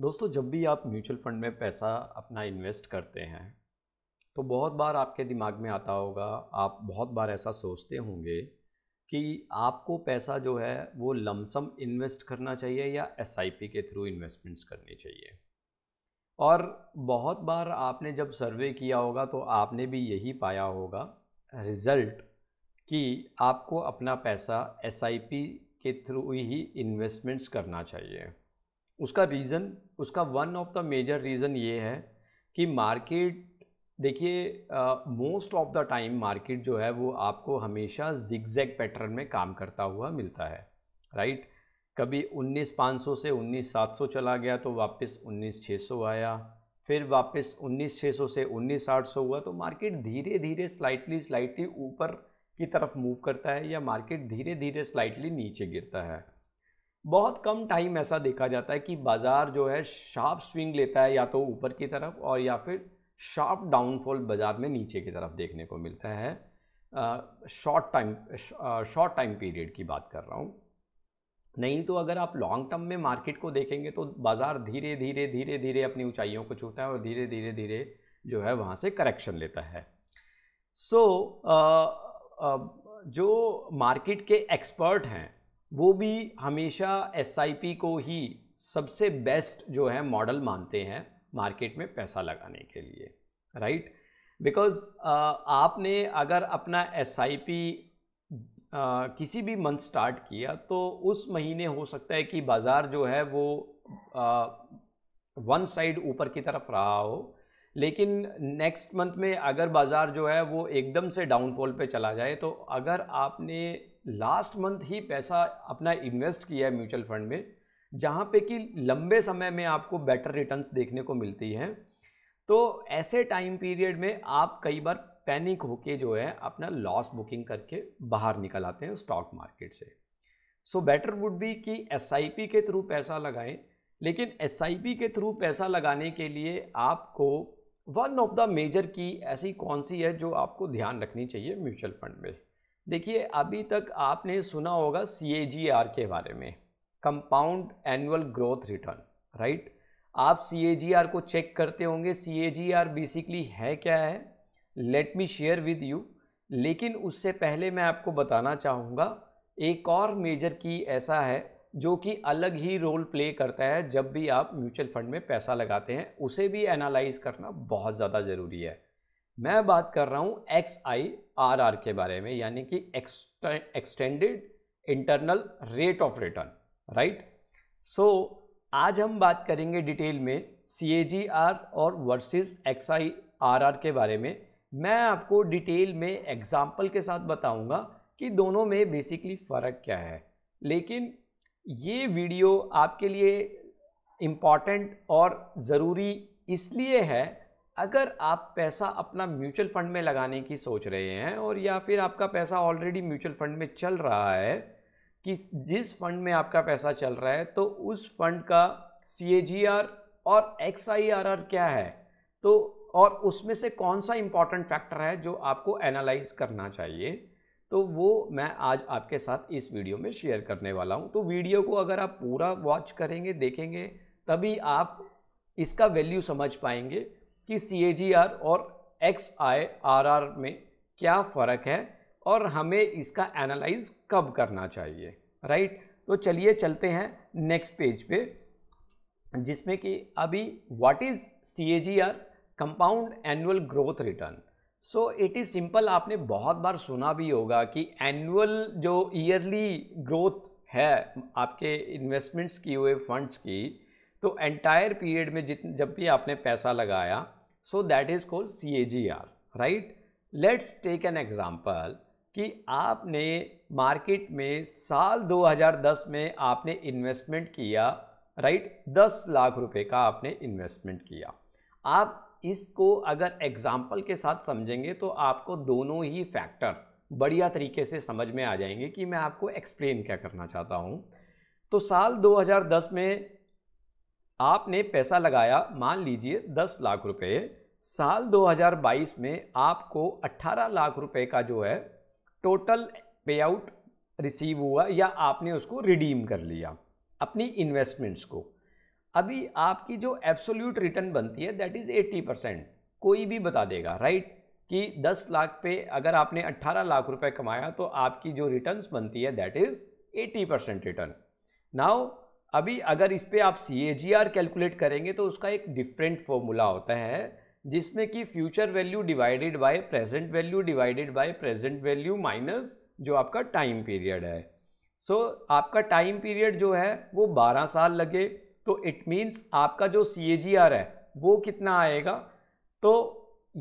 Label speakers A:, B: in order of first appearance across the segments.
A: दोस्तों जब भी आप म्यूचुअल फंड में पैसा अपना इन्वेस्ट करते हैं तो बहुत बार आपके दिमाग में आता होगा आप बहुत बार ऐसा सोचते होंगे कि आपको पैसा जो है वो लमसम इन्वेस्ट करना चाहिए या एस के थ्रू इन्वेस्टमेंट्स करनी चाहिए और बहुत बार आपने जब सर्वे किया होगा तो आपने भी यही पाया होगा रिज़ल्ट कि आपको अपना पैसा एस के थ्रू ही इन्वेस्टमेंट्स करना चाहिए उसका रीज़न उसका one of the major reason ये है कि मार्केट देखिए most of the time market जो है वो आपको हमेशा जिगजैग पैटर्न में काम करता हुआ मिलता है राइट right? कभी 19500 से 19700 चला गया तो वापस 19600 आया फिर वापस 19600 से 19800 हुआ तो मार्केट धीरे धीरे स्लाइटली स्लाइटली ऊपर की तरफ मूव करता है या मार्केट धीरे धीरे स्लाइटली नीचे गिरता है बहुत कम टाइम ऐसा देखा जाता है कि बाज़ार जो है शार्प स्विंग लेता है या तो ऊपर की तरफ और या फिर शार्प डाउनफॉल बाज़ार में नीचे की तरफ देखने को मिलता है short time short time period की बात कर रहा हूँ नहीं तो अगर आप लॉन्ग टर्म में मार्केट को देखेंगे तो बाज़ार धीरे धीरे धीरे धीरे अपनी ऊंचाइयों को छूता है और धीरे धीरे धीरे जो है वहाँ से करेक्शन लेता है सो so, uh, uh, जो मार्केट के एक्सपर्ट हैं वो भी हमेशा एस को ही सबसे बेस्ट जो है मॉडल मानते हैं मार्केट में पैसा लगाने के लिए राइट right? बिकॉज uh, आपने अगर अपना एस आई पी किसी भी मंथ स्टार्ट किया तो उस महीने हो सकता है कि बाज़ार जो है वो वन साइड ऊपर की तरफ रहा हो लेकिन नेक्स्ट मंथ में अगर बाज़ार जो है वो एकदम से डाउनफॉल पे चला जाए तो अगर आपने लास्ट मंथ ही पैसा अपना इन्वेस्ट किया है म्यूचुअल फंड में जहाँ पे कि लंबे समय में आपको बेटर रिटर्न्स देखने को मिलती हैं तो ऐसे टाइम पीरियड में आप कई बार पैनिक होके जो है अपना लॉस बुकिंग करके बाहर निकल आते हैं स्टॉक मार्केट से सो बेटर वुड बी कि एस के थ्रू पैसा लगाएं लेकिन एस के थ्रू पैसा लगाने के लिए आपको वन ऑफ द मेजर की ऐसी कौन सी है जो आपको ध्यान रखनी चाहिए म्यूचुअल फंड में देखिए अभी तक आपने सुना होगा सी के बारे में compound annual growth return right आप सी को चेक करते होंगे सी बेसिकली है क्या है let me share with you लेकिन उससे पहले मैं आपको बताना चाहूँगा एक और मेजर की ऐसा है जो कि अलग ही रोल प्ले करता है जब भी आप म्यूचुअल फंड में पैसा लगाते हैं उसे भी एनालाइज करना बहुत ज़्यादा ज़रूरी है मैं बात कर रहा हूँ एक्स आई आर आर के बारे में यानी कि extended internal rate of return right so आज हम बात करेंगे डिटेल में सी ए जी आर और versus X I R R के बारे में मैं आपको डिटेल में एग्जाम्पल के साथ बताऊँगा कि दोनों में बेसिकली फ़र्क क्या है लेकिन ये वीडियो आपके लिए इम्पॉर्टेंट और ज़रूरी इसलिए है अगर आप पैसा अपना म्यूचुअल फ़ंड में लगाने की सोच रहे हैं और या फिर आपका पैसा ऑलरेडी म्यूचुअल फ़ंड में चल रहा है कि जिस फंड में आपका पैसा चल रहा है तो उस फंड का सी और एक्स क्या है तो और उसमें से कौन सा इम्पॉर्टेंट फैक्टर है जो आपको एनालाइज करना चाहिए तो वो मैं आज आपके साथ इस वीडियो में शेयर करने वाला हूँ तो वीडियो को अगर आप पूरा वॉच करेंगे देखेंगे तभी आप इसका वैल्यू समझ पाएंगे कि सी और एक्स आई आर आर में क्या फ़र्क है और हमें इसका एनालाइज कब करना चाहिए राइट तो चलिए चलते हैं नेक्स्ट पेज पे जिसमें कि अभी what is C A G R compound annual growth return so it is simple आपने बहुत बार सुना भी होगा कि एनुअल जो ईयरली ग्रोथ है आपके इन्वेस्टमेंट्स की हुए फंड्स की तो एंटायर पीरियड में जित जब भी आपने पैसा लगाया so that is called C A G R right let's take an example कि आपने मार्केट में साल 2010 में आपने इन्वेस्टमेंट किया राइट right? 10 लाख रुपए का आपने इन्वेस्टमेंट किया आप इसको अगर एग्ज़ाम्पल के साथ समझेंगे तो आपको दोनों ही फैक्टर बढ़िया तरीके से समझ में आ जाएंगे कि मैं आपको एक्सप्लेन क्या करना चाहता हूँ तो साल 2010 में आपने पैसा लगाया मान लीजिए 10 लाख रुपए साल 2022 में आपको 18 लाख रुपए का जो है टोटल पे आउट रिसीव हुआ या आपने उसको रिडीम कर लिया अपनी इन्वेस्टमेंट्स को अभी आपकी जो एब्सोल्यूट रिटर्न बनती है दैट इज़ 80 परसेंट कोई भी बता देगा राइट कि 10 लाख पे अगर आपने 18 लाख रुपए कमाया तो आपकी जो रिटर्न्स बनती है that is 80 percent return now अभी अगर इस पर आप सी कैलकुलेट करेंगे तो उसका एक डिफरेंट फॉर्मूला होता है जिसमें कि future value divided by present value divided by present value minus जो आपका टाइम पीरियड है सो so, आपका टाइम पीरियड जो है वो 12 साल लगे तो इट मीन्स आपका जो सी है वो कितना आएगा तो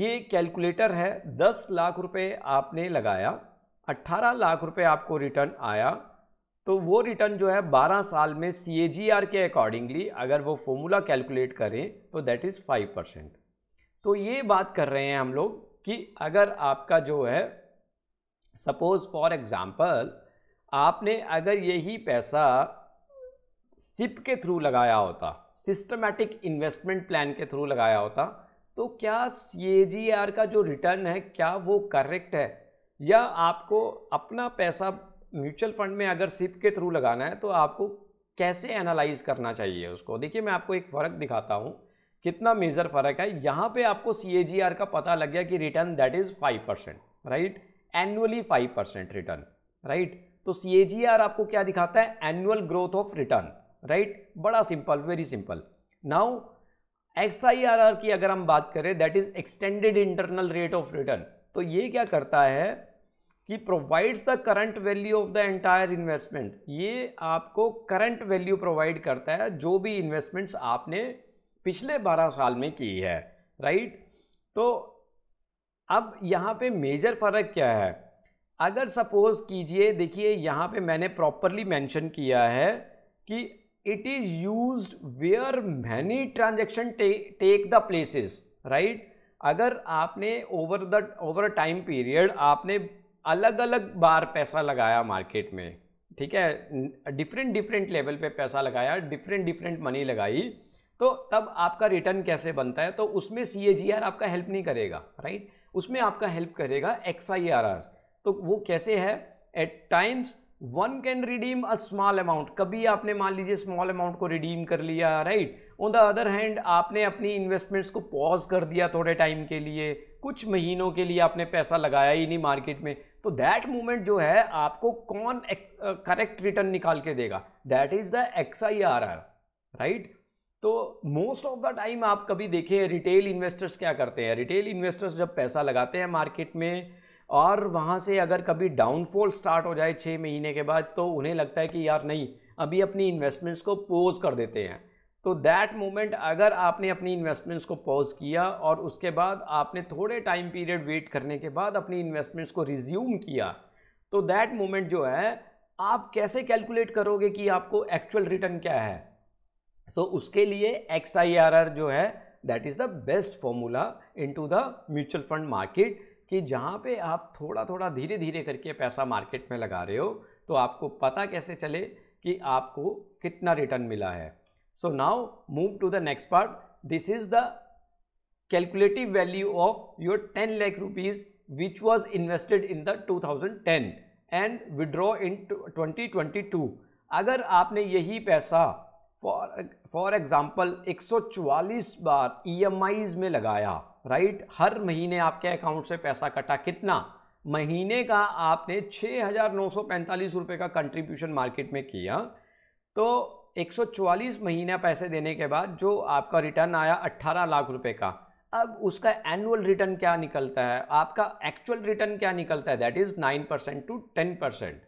A: ये कैलकुलेटर है दस लाख रुपए आपने लगाया अट्ठारह लाख रुपए आपको रिटर्न आया तो वो रिटर्न जो है बारह साल में सी के अकॉर्डिंगली अगर वो फॉर्मूला कैलकुलेट करें तो दैट इज़ फाइव परसेंट तो ये बात कर रहे हैं हम लोग कि अगर आपका जो है सपोज़ फॉर एग्ज़ाम्पल आपने अगर यही पैसा सिप के थ्रू लगाया होता सिस्टमैटिक इन्वेस्टमेंट प्लान के थ्रू लगाया होता तो क्या सी का जो रिटर्न है क्या वो करेक्ट है या आपको अपना पैसा म्यूचुअल फंड में अगर सिप के थ्रू लगाना है तो आपको कैसे एनालाइज करना चाहिए उसको देखिए मैं आपको एक फ़र्क दिखाता हूँ कितना मेज़र फ़र्क है यहाँ पे आपको सी का पता लग गया कि return that is five percent right annually five percent return right तो सी आपको क्या दिखाता है annual growth of return right बड़ा simple very simple now X I R R की अगर हम बात करें that is extended internal rate of return तो ये क्या करता है कि provides the current value of the entire investment ये आपको करंट वैल्यू प्रोवाइड करता है जो भी इन्वेस्टमेंट्स आपने पिछले 12 साल में की है राइट तो अब यहाँ पे मेजर फ़र्क क्या है अगर सपोज़ कीजिए देखिए यहाँ पे मैंने प्रॉपरली मेंशन किया है कि it is use where many transaction take the places right अगर आपने over the over time period आपने अलग अलग बार पैसा लगाया मार्केट में ठीक है डिफरेंट डिफरेंट लेवल पे पैसा लगाया डिफरेंट डिफरेंट मनी लगाई तो तब आपका रिटर्न कैसे बनता है तो उसमें सी आपका हेल्प नहीं करेगा राइट उसमें आपका हेल्प करेगा एक्स तो वो कैसे है at times one can redeem a small amount कभी आपने मान लीजिए स्मॉल अमाउंट को रिडीम कर लिया right on the other hand आपने अपनी इन्वेस्टमेंट्स को पॉज कर दिया थोड़े टाइम के लिए कुछ महीनों के लिए आपने पैसा लगाया ही नहीं मार्केट में तो दैट मोमेंट जो है आपको कौन करेक्ट रिटर्न निकाल के देगा that is the X I R R right तो मोस्ट ऑफ द टाइम आप कभी देखें रिटेल इन्वेस्टर्स क्या करते हैं रिटेल इन्वेस्टर्स जब पैसा लगाते हैं मार्केट में और वहाँ से अगर कभी डाउनफॉल स्टार्ट हो जाए छः महीने के बाद तो उन्हें लगता है कि यार नहीं अभी अपनी इन्वेस्टमेंट्स को पोज कर देते हैं तो दैट मोमेंट अगर आपने अपनी इन्वेस्टमेंट्स को पॉज किया और उसके बाद आपने थोड़े टाइम पीरियड वेट करने के बाद अपनी इन्वेस्टमेंट्स को रिज्यूम किया तो दैट मोमेंट जो है आप कैसे कैलकुलेट करोगे कि आपको एक्चुअल रिटर्न क्या है सो so, उसके लिए एक्स आई आर आर जो है that is the best formula in to the mutual fund market कि जहाँ पे आप थोड़ा थोड़ा धीरे धीरे करके पैसा मार्केट में लगा रहे हो तो आपको पता कैसे चले कि आपको कितना रिटर्न मिला है so now move to the next part this is the calculative value of your ten lakh rupees which was invested in the two thousand ten and withdraw in twenty twenty two अगर आपने यही पैसा for for example एक सौ चवालीस बार E M eyes में लगाया right हर महीने आपके अकाउंट से पैसा कटा कितना महीने का आपने छः हज़ार नौ सौ पैंतालीस रुपये का कंट्रीब्यूशन मार्केट में किया तो 144 महीना पैसे देने के बाद जो आपका रिटर्न आया 18 लाख रुपए का अब उसका एनुअल रिटर्न क्या निकलता है आपका एक्चुअल रिटर्न क्या निकलता है that is 9 percent to 10 percent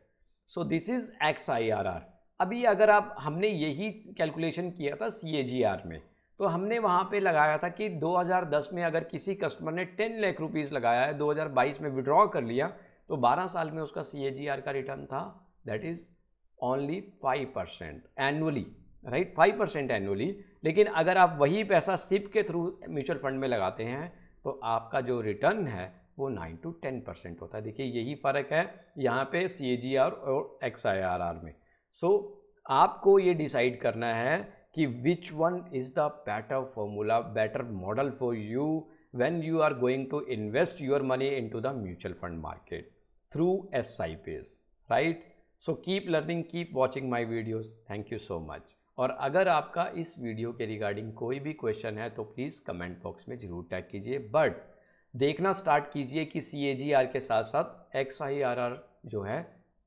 A: so this is X I R R अभी अगर आप हमने यही कैलकुलेशन किया था सी ए जी आर में तो हमने वहाँ पे लगाया था कि 2010 में अगर किसी कस्टमर ने 10 लाख रुपीस लगाया है 2022 में विड्रॉ कर लिया तो 12 साल में उसका सी का रिटर्न था that is only five percent annually right five percent annually लेकिन अगर आप वही पैसा सिप के थ्रू म्यूचुअल फंड में लगाते हैं तो आपका जो रिटर्न है वो नाइन टू टेन परसेंट होता है देखिए यही फ़र्क है यहाँ पे सी और एक्स में सो so, आपको ये डिसाइड करना है कि which one is the better formula better model for you when you are going to invest your money in to the mutual fund market through S I page right so keep learning keep watching my videos thank you so much और अगर आपका इस video के regarding कोई भी question है तो please comment box में ज़रूर टैग कीजिए बट देखना स्टार्ट कीजिए कि सी ए जी आर के साथ साथ एक्स आई आर आर जो है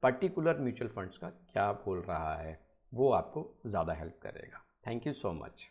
A: पर्टिकुलर म्यूचुअल फंड्स का क्या बोल रहा है वो आपको ज़्यादा हेल्प करेगा Thank you so much.